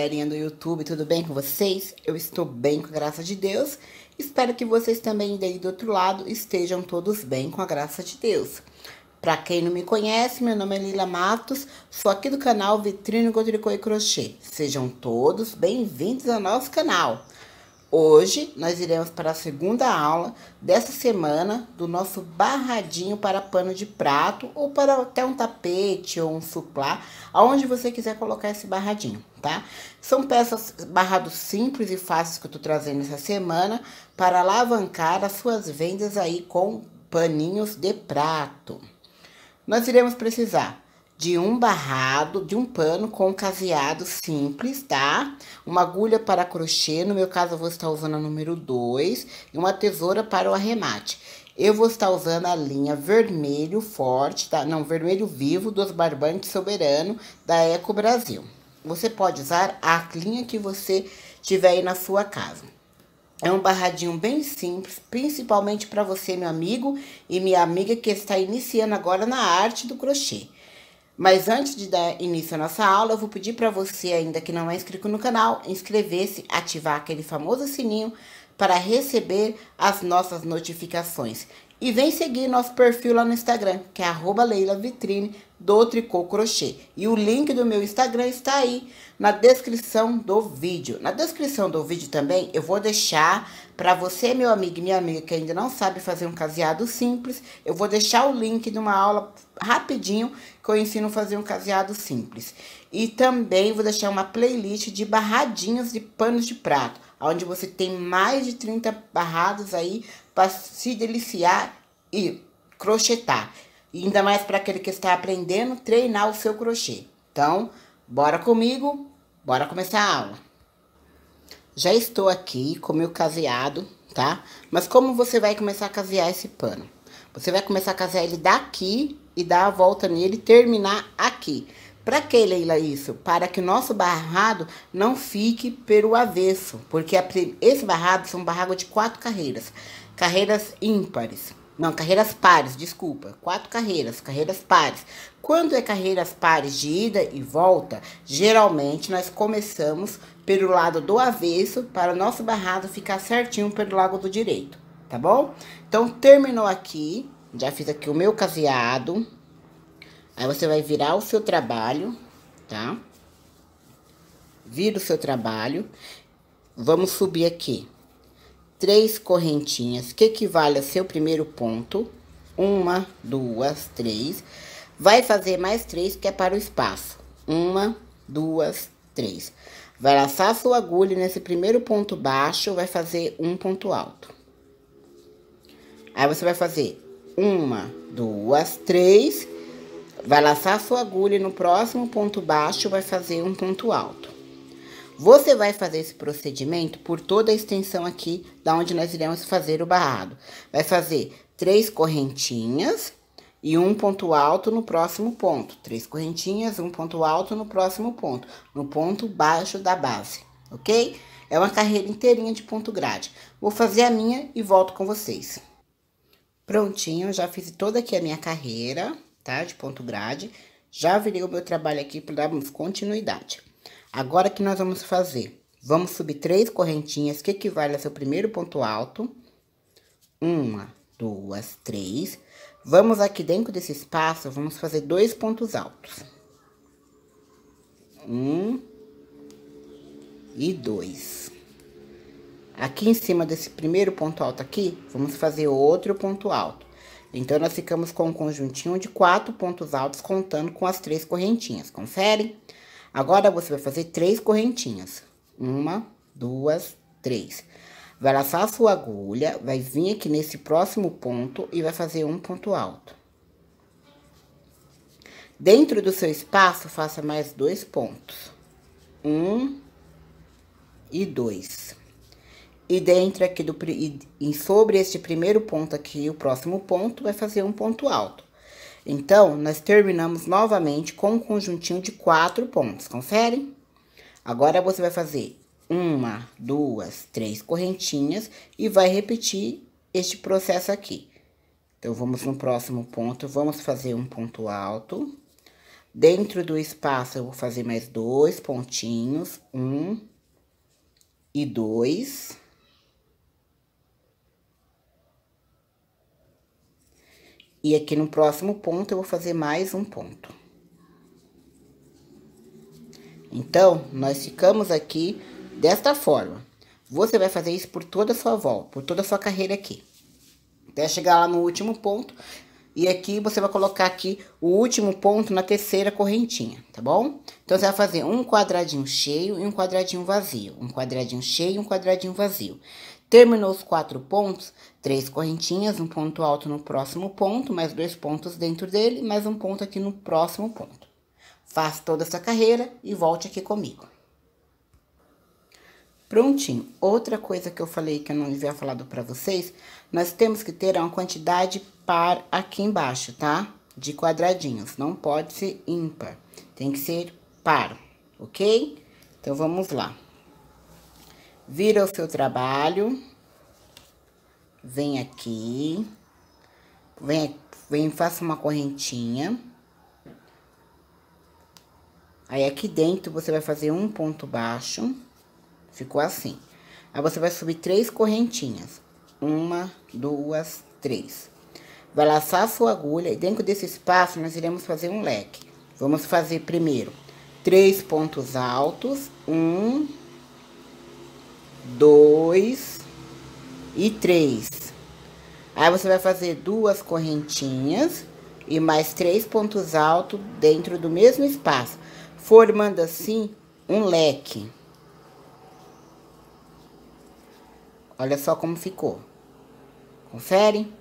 galerinha do YouTube, tudo bem com vocês? Eu estou bem, com a graça de Deus. Espero que vocês também daí do outro lado estejam todos bem, com a graça de Deus. Para quem não me conhece, meu nome é Lila Matos, sou aqui do canal Vitrine Godricô e Crochê. Sejam todos bem-vindos ao nosso canal. Hoje nós iremos para a segunda aula dessa semana do nosso barradinho para pano de prato ou para até um tapete ou um suplá, aonde você quiser colocar esse barradinho, tá? São peças barrados simples e fáceis que eu tô trazendo essa semana para alavancar as suas vendas aí com paninhos de prato. Nós iremos precisar de um barrado, de um pano concaveado simples, tá? Uma agulha para crochê, no meu caso eu vou estar usando a número 2, e uma tesoura para o arremate. Eu vou estar usando a linha vermelho forte, tá? Não, vermelho vivo dos barbantes soberano da Eco Brasil. Você pode usar a linha que você tiver aí na sua casa. É um barradinho bem simples, principalmente para você, meu amigo e minha amiga que está iniciando agora na arte do crochê. Mas antes de dar início à nossa aula, eu vou pedir para você, ainda que não é inscrito no canal, inscrever-se, ativar aquele famoso sininho para receber as nossas notificações. E vem seguir nosso perfil lá no Instagram, que é arroba do Tricô Crochê. E o link do meu Instagram está aí na descrição do vídeo. Na descrição do vídeo também eu vou deixar para você, meu amigo e minha amiga que ainda não sabe fazer um caseado simples, eu vou deixar o link de uma aula rapidinho que eu ensino a fazer um caseado simples. E também vou deixar uma playlist de barradinhas de panos de prato, onde você tem mais de 30 barrados aí para se deliciar e crochetar. E ainda mais para aquele que está aprendendo, treinar o seu crochê. Então, bora comigo, bora começar a aula. Já estou aqui com meu caseado, tá? Mas como você vai começar a casear esse pano? Você vai começar a casear ele daqui e dar a volta nele e terminar aqui. Para que, Leila, isso? Para que o nosso barrado não fique pelo avesso, porque esse barrado são barrago de quatro carreiras carreiras ímpares. Não, carreiras pares, desculpa. Quatro carreiras, carreiras pares. Quando é carreiras pares de ida e volta, geralmente nós começamos pelo lado do avesso para o nosso barrado ficar certinho pelo lado do direito, tá bom? Então, terminou aqui. Já fiz aqui o meu caseado. Aí você vai virar o seu trabalho, tá? Vira o seu trabalho. Vamos subir aqui três correntinhas, que equivale ao seu primeiro ponto. Uma, duas, três. Vai fazer mais três, que é para o espaço. Uma, duas, três. Vai laçar sua agulha nesse primeiro ponto baixo, vai fazer um ponto alto. Aí você vai fazer uma, duas, três. Vai laçar sua agulha no próximo ponto baixo, vai fazer um ponto alto. Você vai fazer esse procedimento por toda a extensão aqui da onde nós iremos fazer o barrado. Vai fazer três correntinhas e um ponto alto no próximo ponto. Três correntinhas, um ponto alto no próximo ponto, no ponto baixo da base, ok? É uma carreira inteirinha de ponto grade. Vou fazer a minha e volto com vocês. Prontinho, já fiz toda aqui a minha carreira, tá? De ponto grade. Já virei o meu trabalho aqui para darmos continuidade. Agora o que nós vamos fazer? Vamos subir três correntinhas que equivale ao seu primeiro ponto alto. Uma, duas, três. Vamos aqui dentro desse espaço, vamos fazer dois pontos altos. Um e dois. Aqui em cima desse primeiro ponto alto aqui, vamos fazer outro ponto alto. Então, nós ficamos com um conjuntinho de quatro pontos altos contando com as três correntinhas. Confere? Confere? Agora, você vai fazer três correntinhas. Uma, duas, três. Vai laçar a sua agulha, vai vir aqui nesse próximo ponto e vai fazer um ponto alto. Dentro do seu espaço, faça mais dois pontos. Um e dois. E dentro aqui do... E sobre este primeiro ponto aqui, o próximo ponto, vai fazer um ponto alto. Então, nós terminamos novamente com um conjuntinho de quatro pontos. Confere? Agora, você vai fazer uma, duas, três correntinhas e vai repetir este processo aqui. Então, vamos no próximo ponto, vamos fazer um ponto alto. Dentro do espaço, eu vou fazer mais dois pontinhos, um e dois. E aqui no próximo ponto, eu vou fazer mais um ponto. Então, nós ficamos aqui desta forma. Você vai fazer isso por toda a sua volta, por toda a sua carreira aqui. Até chegar lá no último ponto. E aqui você vai colocar aqui o último ponto na terceira correntinha, tá bom? Então, você vai fazer um quadradinho cheio e um quadradinho vazio. Um quadradinho cheio e um quadradinho vazio. Terminou os quatro pontos, três correntinhas, um ponto alto no próximo ponto, mais dois pontos dentro dele, mais um ponto aqui no próximo ponto. Faça toda essa carreira e volte aqui comigo. Prontinho. Outra coisa que eu falei que eu não havia falado para vocês, nós temos que ter uma quantidade par aqui embaixo, tá? De quadradinhos, não pode ser ímpar, tem que ser par, ok? Então, vamos lá vira o seu trabalho, vem aqui, vem, vem, faça uma correntinha. Aí, aqui dentro, você vai fazer um ponto baixo, ficou assim. Aí, você vai subir três correntinhas, uma, duas, três. Vai laçar a sua agulha e dentro desse espaço, nós iremos fazer um leque. Vamos fazer primeiro três pontos altos, um, dois e três. Aí você vai fazer duas correntinhas e mais três pontos altos dentro do mesmo espaço, formando assim um leque. Olha só como ficou. Confere?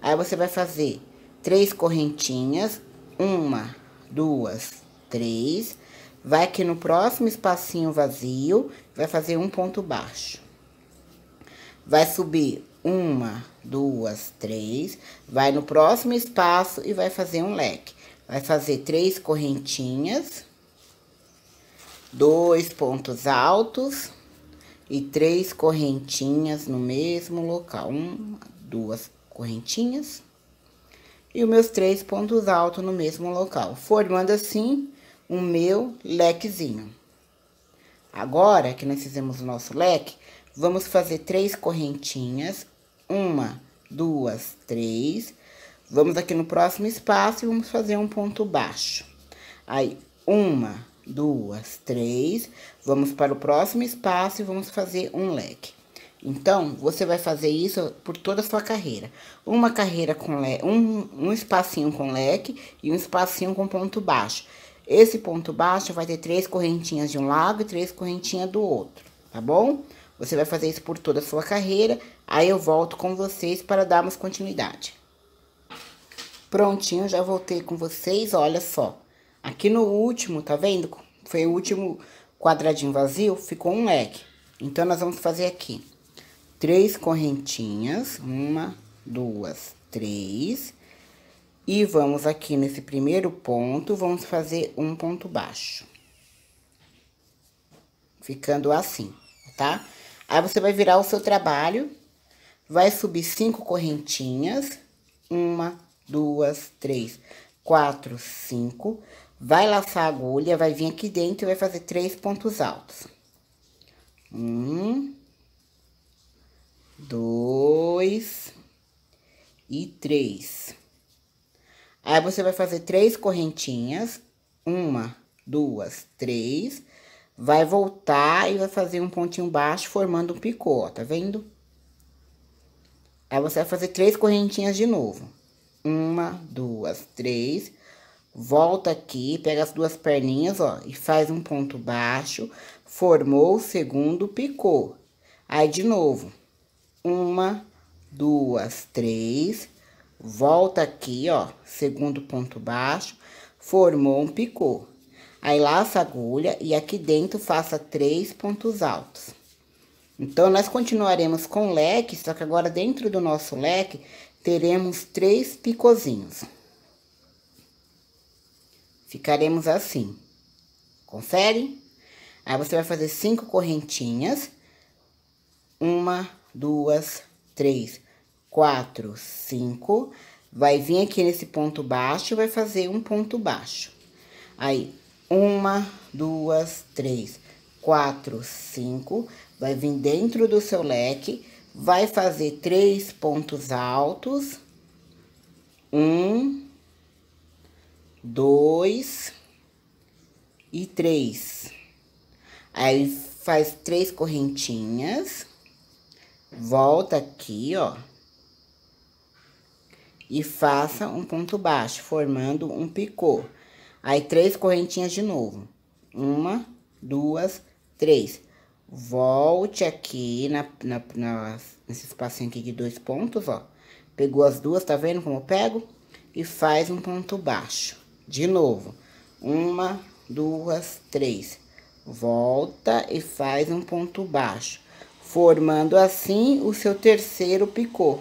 Aí você vai fazer três correntinhas, uma, duas, três, Vai aqui no próximo espacinho vazio, vai fazer um ponto baixo. Vai subir uma, duas, três, vai no próximo espaço e vai fazer um leque. Vai fazer três correntinhas, dois pontos altos e três correntinhas no mesmo local. Uma, duas correntinhas e os meus três pontos altos no mesmo local. Formando assim o meu lequezinho. Agora que nós fizemos o nosso leque, vamos fazer três correntinhas. Uma, duas, três. Vamos aqui no próximo espaço e vamos fazer um ponto baixo. Aí, uma, duas, três. Vamos para o próximo espaço e vamos fazer um leque. Então, você vai fazer isso por toda a sua carreira. Uma carreira com leque, um, um espacinho com leque e um espacinho com ponto baixo. Esse ponto baixo vai ter três correntinhas de um lado e três correntinhas do outro, tá bom? Você vai fazer isso por toda a sua carreira, aí eu volto com vocês para darmos continuidade. Prontinho, já voltei com vocês, olha só. Aqui no último, tá vendo? Foi o último quadradinho vazio, ficou um leque. Então, nós vamos fazer aqui. Três correntinhas, uma, duas, três e vamos aqui nesse primeiro ponto, vamos fazer um ponto baixo. Ficando assim, tá? Aí, você vai virar o seu trabalho, vai subir cinco correntinhas. Uma, duas, três, quatro, cinco. Vai laçar a agulha, vai vir aqui dentro e vai fazer três pontos altos. Um, dois e três. Aí você vai fazer três correntinhas, uma, duas, três, vai voltar e vai fazer um pontinho baixo formando um picô, ó, tá vendo? Aí você vai fazer três correntinhas de novo. Uma, duas, três. Volta aqui, pega as duas perninhas, ó, e faz um ponto baixo, formou o segundo picô. Aí, de novo, uma, duas, três, Volta aqui, ó, segundo ponto baixo, formou um picô. Aí, laça a agulha e aqui dentro faça três pontos altos. Então, nós continuaremos com leque, só que agora dentro do nosso leque, teremos três picozinhos. Ficaremos assim. Confere? Aí, você vai fazer cinco correntinhas. Uma, duas, três, quatro, cinco. Vai vir aqui nesse ponto baixo e vai fazer um ponto baixo. Aí, uma, duas, três, quatro, cinco. Vai vir dentro do seu leque, vai fazer três pontos altos. Um, dois e três. Aí, faz três correntinhas. Volta aqui, ó e faça um ponto baixo, formando um picô. Aí, três correntinhas de novo. Uma, duas, três. Volte aqui na, na, na, nesse espacinho aqui de dois pontos, ó. Pegou as duas, tá vendo como eu pego? E faz um ponto baixo. De novo. Uma, duas, três. Volta e faz um ponto baixo. Formando assim o seu terceiro picô.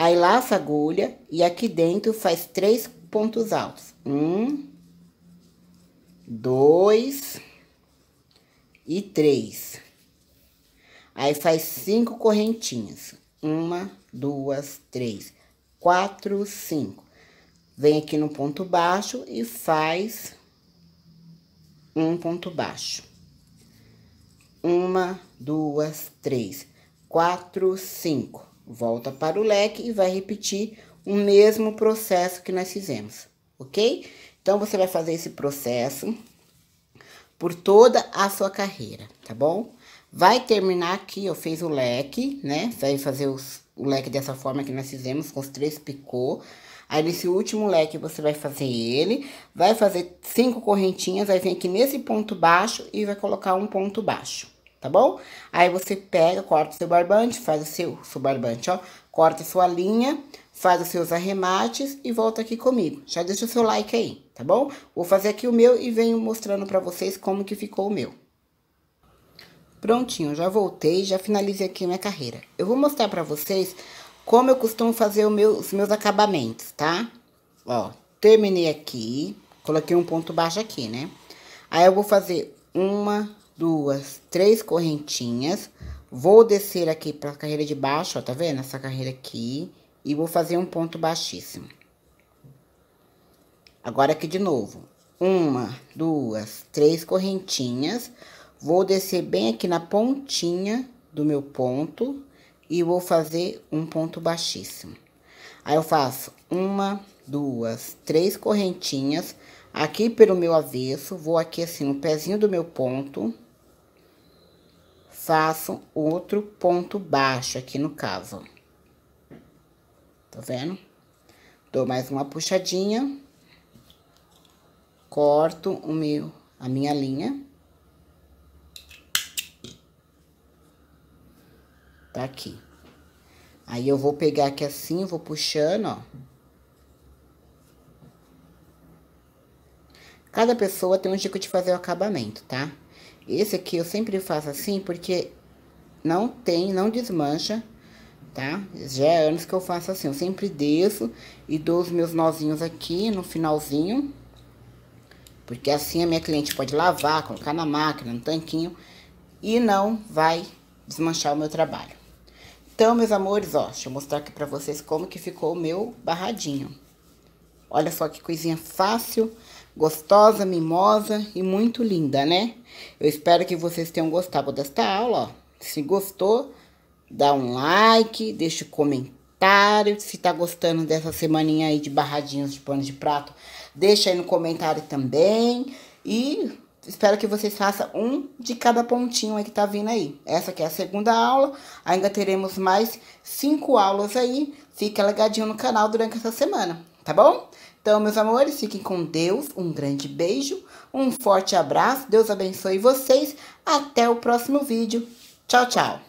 Aí laça a agulha e aqui dentro faz três pontos altos. Um, dois e três. Aí faz cinco correntinhas. Uma, duas, três, quatro, cinco. Vem aqui no ponto baixo e faz um ponto baixo. Uma, duas, três, quatro, cinco volta para o leque e vai repetir o mesmo processo que nós fizemos, ok? Então, você vai fazer esse processo por toda a sua carreira, tá bom? Vai terminar aqui, eu fiz o leque, né? Vai fazer os, o leque dessa forma que nós fizemos, com os três picô. Aí, nesse último leque, você vai fazer ele, vai fazer cinco correntinhas, vai vir aqui nesse ponto baixo e vai colocar um ponto baixo tá bom? Aí você pega, corta o seu barbante, faz o seu, seu barbante, ó, corta a sua linha, faz os seus arremates e volta aqui comigo. Já deixa o seu like aí, tá bom? Vou fazer aqui o meu e venho mostrando pra vocês como que ficou o meu. Prontinho, já voltei, já finalizei aqui minha carreira. Eu vou mostrar pra vocês como eu costumo fazer meu, os meus acabamentos, tá? Ó, terminei aqui, coloquei um ponto baixo aqui, né? Aí eu vou fazer uma, duas, três correntinhas. Vou descer aqui pra carreira de baixo, ó, tá vendo? Essa carreira aqui. E vou fazer um ponto baixíssimo. Agora aqui de novo. Uma, duas, três correntinhas. Vou descer bem aqui na pontinha do meu ponto. E vou fazer um ponto baixíssimo. Aí, eu faço uma, duas, três correntinhas. Aqui pelo meu avesso, vou aqui assim, no pezinho do meu ponto faço outro ponto baixo aqui no caso. Tá vendo? Dou mais uma puxadinha. Corto o meu, a minha linha. Tá aqui. Aí, eu vou pegar aqui assim, vou puxando, ó. Cada pessoa tem um jeito de fazer o acabamento, tá? Tá? Esse aqui eu sempre faço assim, porque não tem, não desmancha, tá? Já é anos que eu faço assim, eu sempre desço e dou os meus nozinhos aqui no finalzinho. Porque assim a minha cliente pode lavar, colocar na máquina, no tanquinho, e não vai desmanchar o meu trabalho. Então, meus amores, ó, deixa eu mostrar aqui pra vocês como que ficou o meu barradinho. Olha só que coisinha fácil. Fácil gostosa, mimosa e muito linda, né? Eu espero que vocês tenham gostado desta aula, ó. Se gostou, dá um like, deixa um comentário. Se tá gostando dessa semaninha aí de barradinhos de pano de prato, deixa aí no comentário também. E espero que vocês façam um de cada pontinho aí que tá vindo aí. Essa aqui é a segunda aula, ainda teremos mais cinco aulas aí. Fica ligadinho no canal durante essa semana, tá bom? Então, meus amores, fiquem com Deus. Um grande beijo, um forte abraço. Deus abençoe vocês. Até o próximo vídeo. Tchau, tchau.